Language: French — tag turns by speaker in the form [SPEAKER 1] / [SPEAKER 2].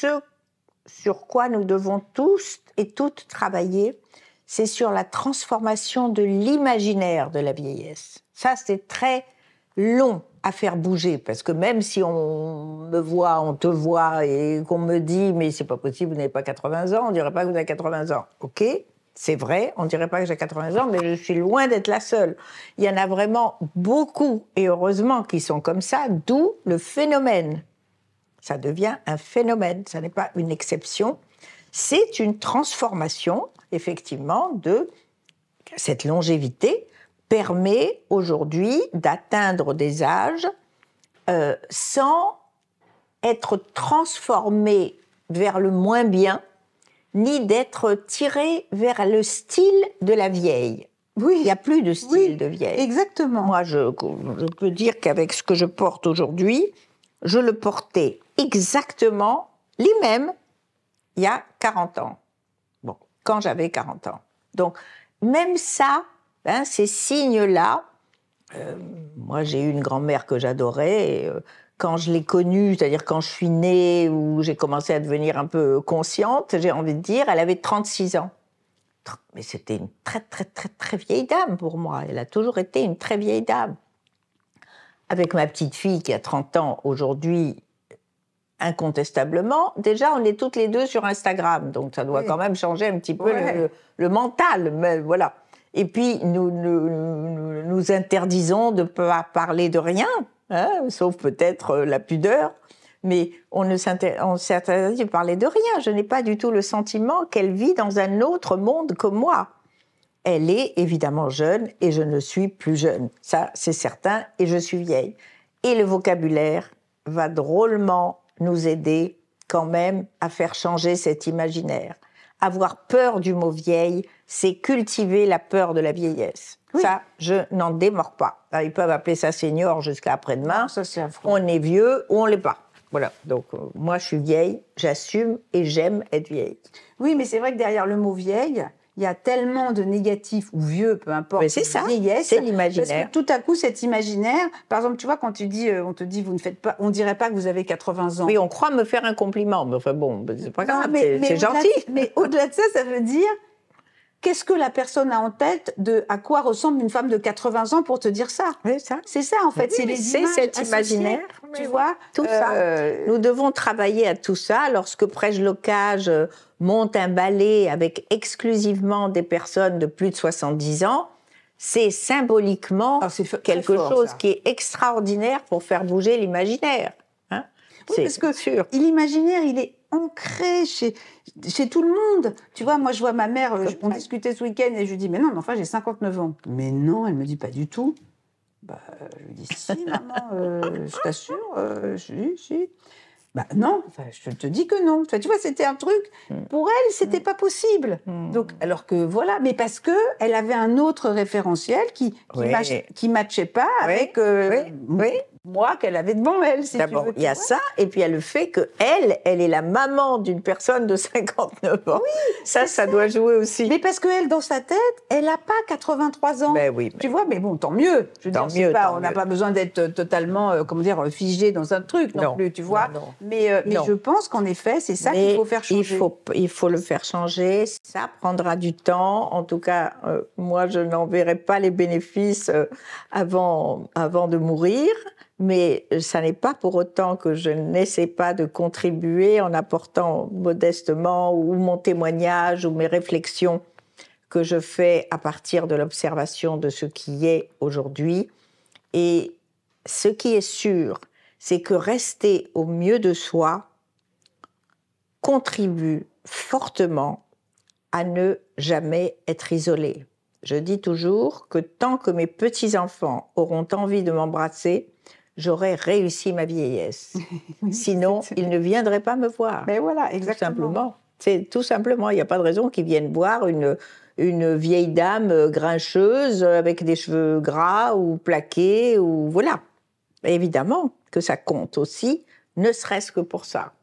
[SPEAKER 1] ce sur quoi nous devons tous et toutes travailler, c'est sur la transformation de l'imaginaire de la vieillesse. Ça, c'est très long à faire bouger, parce que même si on me voit, on te voit, et qu'on me dit, mais c'est pas possible, vous n'avez pas 80 ans, on dirait pas que vous avez 80 ans. OK, c'est vrai, on dirait pas que j'ai 80 ans, mais je suis loin d'être la seule. Il y en a vraiment beaucoup, et heureusement, qui sont comme ça, d'où le phénomène ça devient un phénomène, ça n'est pas une exception. C'est une transformation, effectivement, de cette longévité permet aujourd'hui d'atteindre des âges euh, sans être transformé vers le moins bien, ni d'être tiré vers le style de la vieille. Oui. Il n'y a plus de style de vieille. Exactement. Moi, je, je peux dire qu'avec ce que je porte aujourd'hui, je le portais exactement les mêmes il y a 40 ans. Bon, quand j'avais 40 ans. Donc, même ça, hein, ces signes-là, euh, moi j'ai eu une grand-mère que j'adorais. Euh, quand je l'ai connue, c'est-à-dire quand je suis née ou j'ai commencé à devenir un peu consciente, j'ai envie de dire, elle avait 36 ans. Mais c'était une très, très, très, très vieille dame pour moi. Elle a toujours été une très vieille dame avec ma petite fille qui a 30 ans aujourd'hui, incontestablement, déjà on est toutes les deux sur Instagram, donc ça doit quand même changer un petit peu le, mental, mais voilà. Et puis nous nous, interdisons de ne pas parler de rien, hein, sauf peut-être euh, la pudeur, mais on ne s'interdit de parler de rien. Je n'ai pas du tout le sentiment qu'elle vit dans un autre monde que moi elle est évidemment jeune et je ne suis plus jeune. Ça, c'est certain, et je suis vieille. Et le vocabulaire va drôlement nous aider quand même à faire changer cet imaginaire. Avoir peur du mot vieille, c'est cultiver la peur de la vieillesse. Ça, je n'en démords pas. Ah, ils peuvent appeler ça senior jusqu'à après-demain. Ça, c'est On est vieux ou on l'est pas. Voilà. Donc, euh, moi, je suis vieille, j'assume et j'aime être vieille. Oui, mais c'est vrai que derrière le mot vieille, il y a tellement de négatifs ou vieux, peu importe. C'est ça. c'est l'imaginaire. Parce que tout à coup, cet imaginaire, par exemple, tu vois, quand tu dis, euh, on te dit, vous ne faites pas, on dirait pas que vous avez 80 ans. Oui, on croit me faire un compliment, mais enfin bon, c'est pas grave, c'est gentil. mais au-delà de ça, ça veut dire qu'est-ce que la personne a en tête de à quoi ressemble une femme de 80 ans pour te dire ça C'est ça en fait, c'est cet imaginaire, tu vois. Tout ça. Euh, Nous devons travailler à tout ça. Lorsque Prêche Locage euh, monte un ballet avec exclusivement des personnes de plus de 70 ans, c'est symboliquement ah, quelque chose qui est extraordinaire pour faire bouger l'imaginaire. Hein. l'imaginaire, il est ancré chez, chez tout le monde. Tu vois, moi, je vois ma mère, euh, on discutait ce week-end et je lui dis, mais non, mais enfin, j'ai 59 ans. Mais non, elle me dit pas du tout. Bah, je lui dis, si, maman, euh, je t'assure, euh, si, si. Bah non, je te dis que non. Enfin, tu vois, c'était un truc, mm. pour elle, c'était mm. pas possible. Mm. Donc, alors que voilà, mais parce que elle avait un autre référentiel qui, qui, matchait pas avec oui moi qu'elle avait bon, elle. Si D'abord, il y a ça, et puis il y a le fait que elle, elle est la maman d'une personne de 59 ans. Oui, ça, ça, doit jouer aussi. Mais parce qu'elle, dans sa tête, elle n'a pas 83 ans. Ben oui, Tu vois, mais bon, tant mieux. Je tant dire, mieux, pas, on n'a pas besoin d'être euh, totalement, euh, comment dire, euh, figé dans un truc non, plus, tu vois. Mais, mais je pense qu'en effet, c'est ça qu'il faut faire changer. Il faut, il faut le faire changer. Ça prendra du temps. En tout cas, moi, je n'en verrai pas les bénéfices avant, avant de mourir mais euh, ça n'est pas pour autant que je n'essaie pas de contribuer en apportant modestement ou mon témoignage ou mes réflexions que je fais à partir de l'observation de ce qui est aujourd'hui. Et ce qui est sûr, c'est que rester au mieux de soi contribue fortement à ne jamais être isolé. Je dis toujours que tant que mes petits-enfants auront envie de m'embrasser, j'aurais réussi ma vieillesse. Sinon, ils ne viendraient pas me voir. Mais ben voilà, exactement. Tout simplement. C'est tout simplement. Il n'y a pas de raison qu'ils viennent voir une, une vieille dame euh, grincheuse euh, avec des cheveux gras ou plaqués ou voilà. Évidemment que ça compte aussi, ne serait-ce que pour ça.